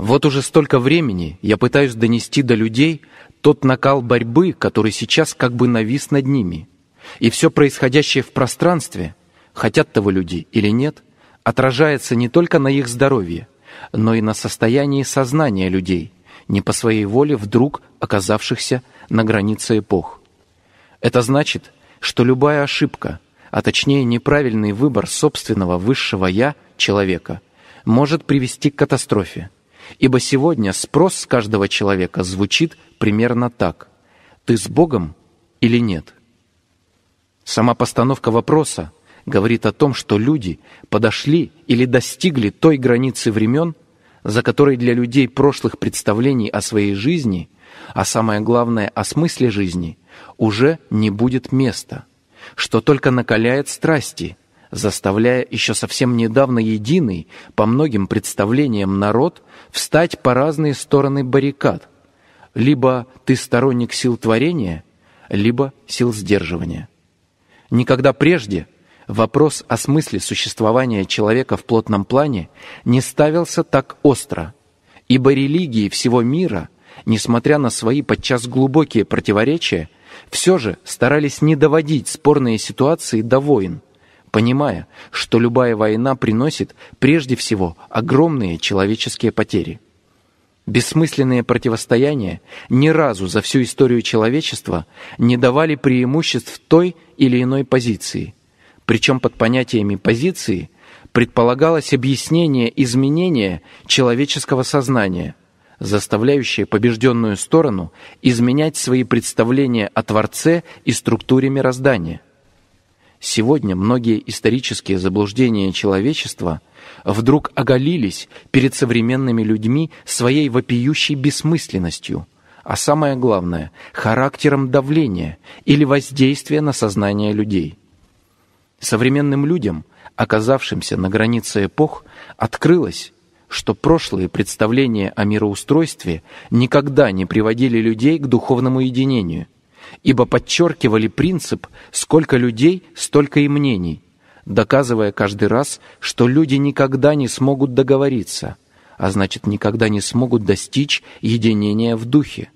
Вот уже столько времени я пытаюсь донести до людей тот накал борьбы, который сейчас как бы навис над ними. И все происходящее в пространстве, хотят того люди или нет, отражается не только на их здоровье, но и на состоянии сознания людей, не по своей воле вдруг оказавшихся на границе эпох. Это значит, что любая ошибка, а точнее неправильный выбор собственного высшего «я» человека, может привести к катастрофе – Ибо сегодня спрос с каждого человека звучит примерно так. «Ты с Богом или нет?» Сама постановка вопроса говорит о том, что люди подошли или достигли той границы времен, за которой для людей прошлых представлений о своей жизни, а самое главное, о смысле жизни, уже не будет места, что только накаляет страсти – заставляя еще совсем недавно единый, по многим представлениям, народ встать по разные стороны баррикад. Либо ты сторонник сил творения, либо сил сдерживания. Никогда прежде вопрос о смысле существования человека в плотном плане не ставился так остро, ибо религии всего мира, несмотря на свои подчас глубокие противоречия, все же старались не доводить спорные ситуации до войн – понимая, что любая война приносит прежде всего огромные человеческие потери. Бессмысленные противостояния ни разу за всю историю человечества не давали преимуществ той или иной позиции. Причем под понятиями позиции предполагалось объяснение изменения человеческого сознания, заставляющее побежденную сторону изменять свои представления о Творце и структуре мироздания – Сегодня многие исторические заблуждения человечества вдруг оголились перед современными людьми своей вопиющей бессмысленностью, а самое главное – характером давления или воздействия на сознание людей. Современным людям, оказавшимся на границе эпох, открылось, что прошлые представления о мироустройстве никогда не приводили людей к духовному единению – ибо подчеркивали принцип «сколько людей, столько и мнений», доказывая каждый раз, что люди никогда не смогут договориться, а значит, никогда не смогут достичь единения в духе.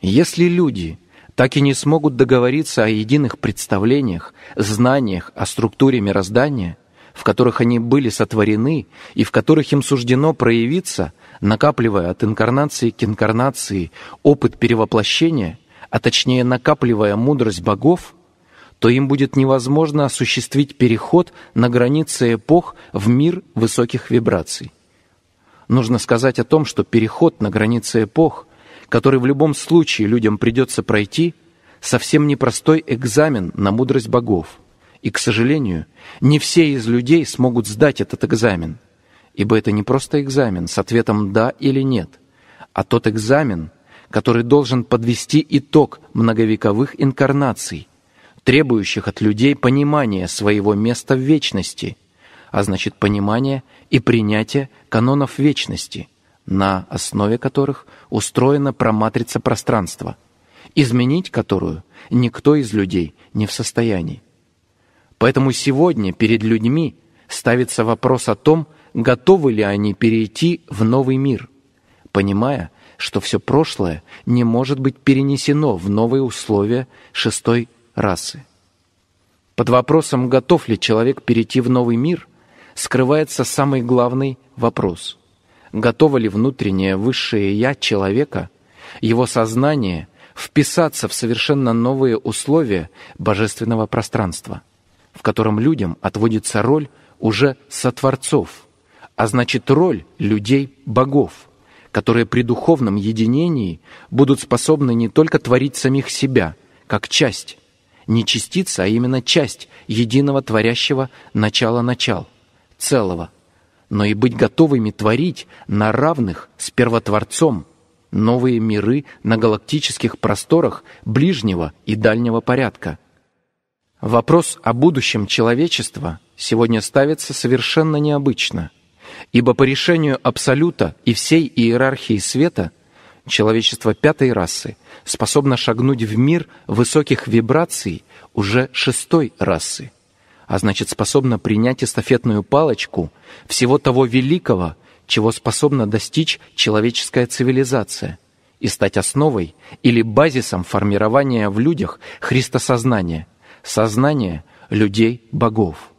Если люди так и не смогут договориться о единых представлениях, знаниях о структуре мироздания, в которых они были сотворены и в которых им суждено проявиться, накапливая от инкарнации к инкарнации опыт перевоплощения – а точнее накапливая мудрость богов, то им будет невозможно осуществить переход на границы эпох в мир высоких вибраций. Нужно сказать о том, что переход на границы эпох, который в любом случае людям придется пройти, совсем непростой экзамен на мудрость богов. И, к сожалению, не все из людей смогут сдать этот экзамен, ибо это не просто экзамен с ответом «да» или «нет», а тот экзамен – который должен подвести итог многовековых инкарнаций, требующих от людей понимания своего места в вечности, а значит понимания и принятия канонов вечности, на основе которых устроена проматрица пространства, изменить которую никто из людей не в состоянии. Поэтому сегодня перед людьми ставится вопрос о том, готовы ли они перейти в новый мир, понимая, что все прошлое не может быть перенесено в новые условия шестой расы. Под вопросом, готов ли человек перейти в новый мир, скрывается самый главный вопрос. Готово ли внутреннее высшее «я» человека, его сознание, вписаться в совершенно новые условия божественного пространства, в котором людям отводится роль уже сотворцов, а значит роль людей-богов – которые при духовном единении будут способны не только творить самих себя, как часть, не частица, а именно часть единого творящего начала-начал, целого, но и быть готовыми творить на равных с первотворцом новые миры на галактических просторах ближнего и дальнего порядка. Вопрос о будущем человечества сегодня ставится совершенно необычно. Ибо по решению Абсолюта и всей иерархии света человечество пятой расы способно шагнуть в мир высоких вибраций уже шестой расы, а значит способно принять эстафетную палочку всего того великого, чего способна достичь человеческая цивилизация и стать основой или базисом формирования в людях христосознания, сознания людей-богов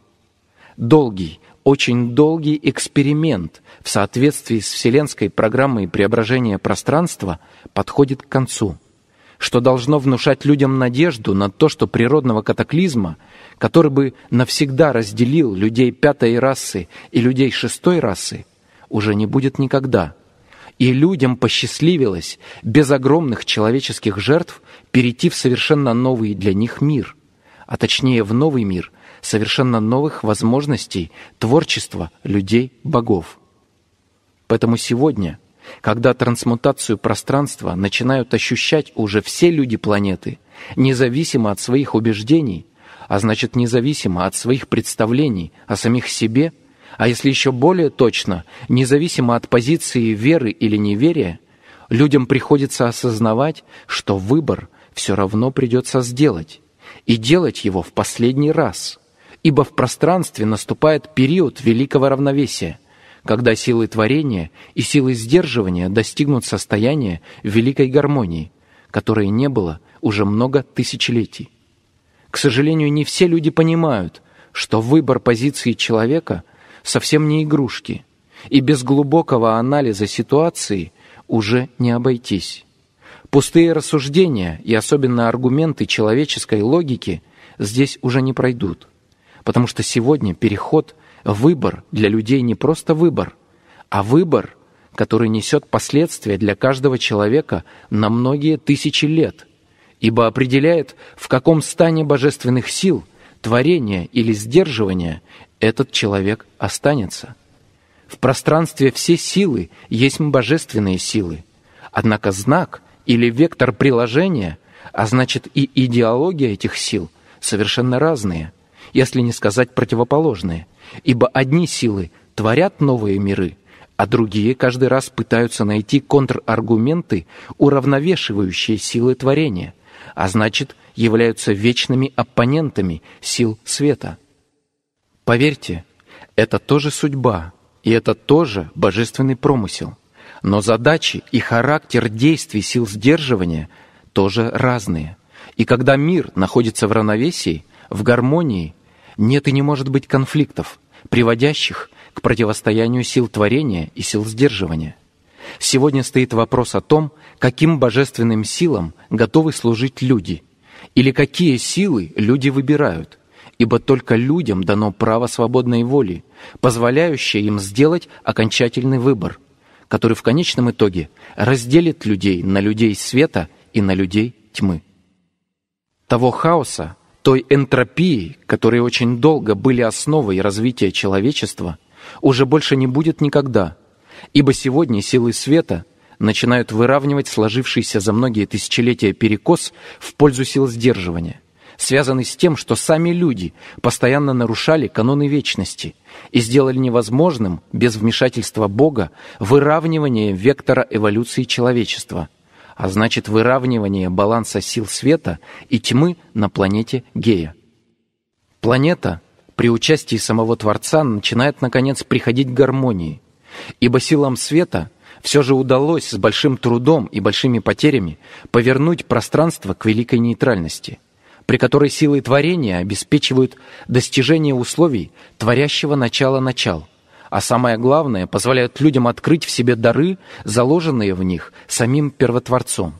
долгий, очень долгий эксперимент в соответствии с Вселенской программой преображения пространства подходит к концу, что должно внушать людям надежду на то, что природного катаклизма, который бы навсегда разделил людей пятой расы и людей шестой расы, уже не будет никогда. И людям посчастливилось без огромных человеческих жертв перейти в совершенно новый для них мир – а точнее в новый мир, совершенно новых возможностей творчества людей-богов. Поэтому сегодня, когда трансмутацию пространства начинают ощущать уже все люди планеты, независимо от своих убеждений, а значит независимо от своих представлений о самих себе, а если еще более точно, независимо от позиции веры или неверия, людям приходится осознавать, что выбор все равно придется сделать, и делать его в последний раз – ибо в пространстве наступает период великого равновесия, когда силы творения и силы сдерживания достигнут состояния великой гармонии, которой не было уже много тысячелетий. К сожалению, не все люди понимают, что выбор позиции человека совсем не игрушки, и без глубокого анализа ситуации уже не обойтись. Пустые рассуждения и особенно аргументы человеческой логики здесь уже не пройдут – Потому что сегодня переход, выбор для людей не просто выбор, а выбор, который несет последствия для каждого человека на многие тысячи лет, ибо определяет, в каком стане божественных сил, творения или сдерживания этот человек останется. В пространстве все силы есть божественные силы, однако знак или вектор приложения, а значит и идеология этих сил, совершенно разные – если не сказать противоположные, ибо одни силы творят новые миры, а другие каждый раз пытаются найти контраргументы, уравновешивающие силы творения, а значит, являются вечными оппонентами сил света. Поверьте, это тоже судьба, и это тоже божественный промысел. Но задачи и характер действий сил сдерживания тоже разные. И когда мир находится в равновесии, в гармонии, нет и не может быть конфликтов, приводящих к противостоянию сил творения и сил сдерживания. Сегодня стоит вопрос о том, каким божественным силам готовы служить люди, или какие силы люди выбирают, ибо только людям дано право свободной воли, позволяющее им сделать окончательный выбор, который в конечном итоге разделит людей на людей света и на людей тьмы. Того хаоса, той энтропии, которые очень долго были основой развития человечества, уже больше не будет никогда, ибо сегодня силы света начинают выравнивать сложившийся за многие тысячелетия перекос в пользу сил сдерживания, связанный с тем, что сами люди постоянно нарушали каноны вечности и сделали невозможным без вмешательства Бога выравнивание вектора эволюции человечества – а значит выравнивание баланса сил света и тьмы на планете Гея. Планета при участии самого Творца начинает, наконец, приходить к гармонии, ибо силам света все же удалось с большим трудом и большими потерями повернуть пространство к великой нейтральности, при которой силы творения обеспечивают достижение условий творящего начала начал – а самое главное, позволяют людям открыть в себе дары, заложенные в них самим первотворцом.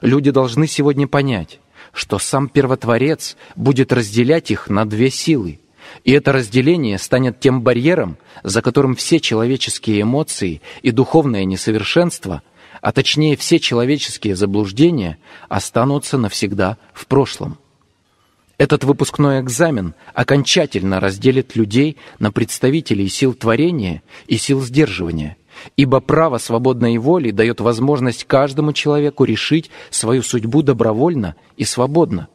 Люди должны сегодня понять, что сам первотворец будет разделять их на две силы. И это разделение станет тем барьером, за которым все человеческие эмоции и духовное несовершенство, а точнее все человеческие заблуждения, останутся навсегда в прошлом – этот выпускной экзамен окончательно разделит людей на представителей сил творения и сил сдерживания, ибо право свободной воли дает возможность каждому человеку решить свою судьбу добровольно и свободно,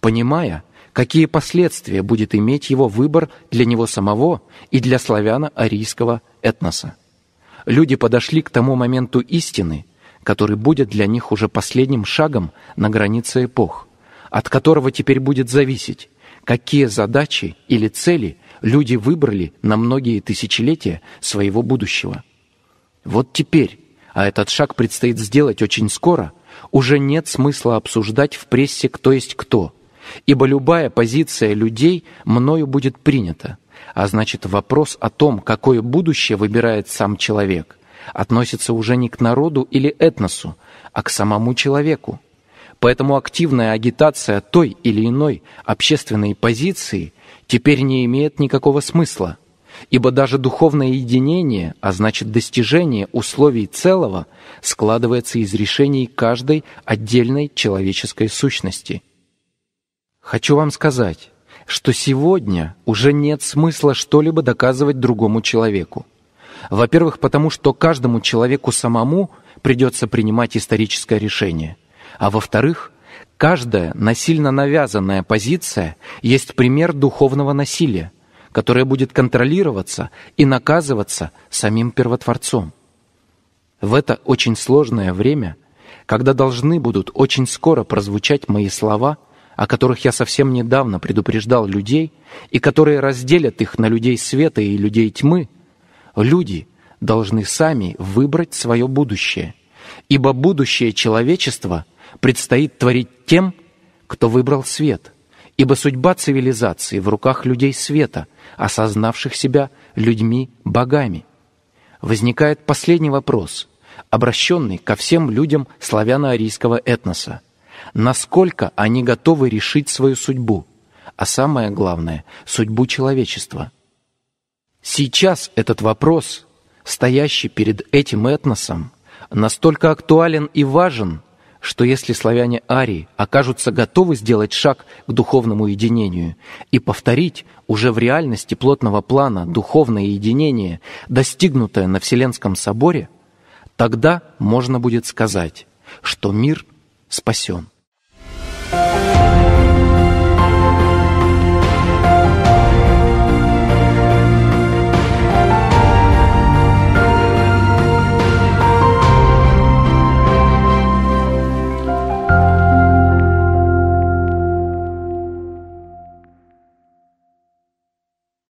понимая, какие последствия будет иметь его выбор для него самого и для славяно-арийского этноса. Люди подошли к тому моменту истины, который будет для них уже последним шагом на границе эпох – от которого теперь будет зависеть, какие задачи или цели люди выбрали на многие тысячелетия своего будущего. Вот теперь, а этот шаг предстоит сделать очень скоро, уже нет смысла обсуждать в прессе кто есть кто, ибо любая позиция людей мною будет принята, а значит вопрос о том, какое будущее выбирает сам человек, относится уже не к народу или этносу, а к самому человеку. Поэтому активная агитация той или иной общественной позиции теперь не имеет никакого смысла, ибо даже духовное единение, а значит достижение условий целого, складывается из решений каждой отдельной человеческой сущности. Хочу вам сказать, что сегодня уже нет смысла что-либо доказывать другому человеку. Во-первых, потому что каждому человеку самому придется принимать историческое решение – а во-вторых, каждая насильно навязанная позиция есть пример духовного насилия, которое будет контролироваться и наказываться самим Первотворцом. В это очень сложное время, когда должны будут очень скоро прозвучать мои слова, о которых я совсем недавно предупреждал людей, и которые разделят их на людей света и людей тьмы, люди должны сами выбрать свое будущее, ибо будущее человечества — предстоит творить тем, кто выбрал свет, ибо судьба цивилизации в руках людей света, осознавших себя людьми-богами. Возникает последний вопрос, обращенный ко всем людям славяно-арийского этноса. Насколько они готовы решить свою судьбу, а самое главное – судьбу человечества? Сейчас этот вопрос, стоящий перед этим этносом, настолько актуален и важен – что если славяне Арии окажутся готовы сделать шаг к духовному единению и повторить уже в реальности плотного плана духовное единение, достигнутое на Вселенском соборе, тогда можно будет сказать, что мир спасен.